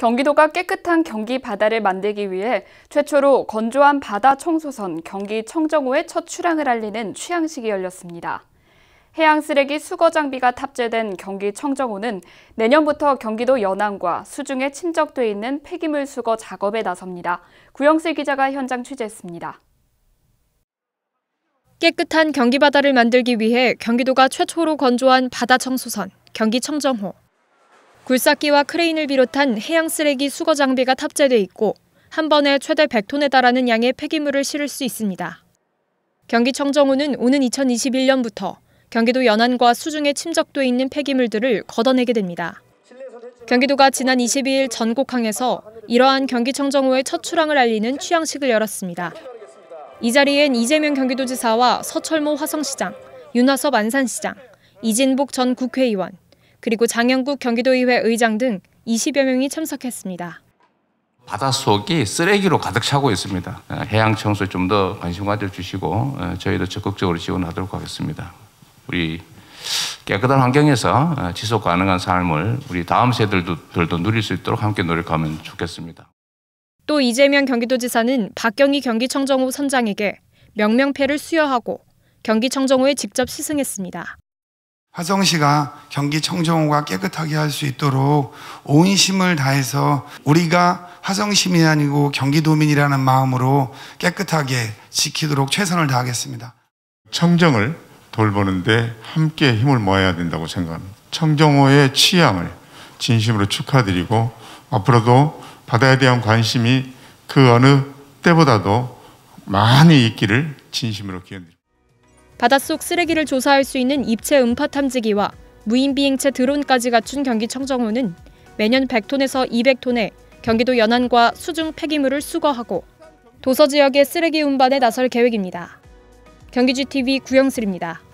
경기도가 깨끗한 경기 바다를 만들기 위해 최초로 건조한 바다 청소선 경기 청정호의 첫 출항을 알리는 취항식이 열렸습니다. 해양 쓰레기 수거 장비가 탑재된 경기 청정호는 내년부터 경기도 연안과 수중에 침적돼 있는 폐기물 수거 작업에 나섭니다. 구영슬 기자가 현장 취재했습니다. 깨끗한 경기 바다를 만들기 위해 경기도가 최초로 건조한 바다 청소선 경기 청정호 굴삭기와 크레인을 비롯한 해양 쓰레기 수거 장비가 탑재돼 있고 한 번에 최대 100톤에 달하는 양의 폐기물을 실을 수 있습니다. 경기청정호는 오는 2021년부터 경기도 연안과 수중에 침적돼 있는 폐기물들을 걷어내게 됩니다. 경기도가 지난 22일 전곡항에서 이러한 경기청정호의 첫 출항을 알리는 취향식을 열었습니다. 이 자리엔 이재명 경기도지사와 서철모 화성시장, 윤하섭 안산시장, 이진복 전 국회의원, 그리고 장영국 경기도의회 의장 등 20여 명이 참석했습니다. 바닷속이 쓰레기로 가득 차고 있습니다. 예, 해양 청소에 좀 더 관심 가져주시고 예, 저희도 적극적으로 지원하도록 하겠습니다. 우리 깨끗한 환경에서 예, 지속 가능한 삶을 우리 다음 세대들도 누릴 수 있도록 함께 노력하면 좋겠습니다. 또 이재명 경기도지사는 박경희 경기청정호 선장에게 명명패를 수여하고 경기청정호에 직접 시승했습니다. 화성시가 경기 청정호가 깨끗하게 할 수 있도록 온 힘을 다해서 우리가 화성시민이 아니고 경기도민이라는 마음으로 깨끗하게 지키도록 최선을 다하겠습니다. 청정을 돌보는데 함께 힘을 모아야 된다고 생각합니다. 청정호의 취향을 진심으로 축하드리고 앞으로도 바다에 대한 관심이 그 어느 때보다도 많이 있기를 진심으로 기원드립니다. 바닷속 쓰레기를 조사할 수 있는 입체 음파 탐지기와 무인 비행체 드론까지 갖춘 경기청정호는 매년 100톤에서 200톤의 경기도 연안과 수중 폐기물을 수거하고 도서 지역의 쓰레기 운반에 나설 계획입니다. 경기GTV 구영슬입니다.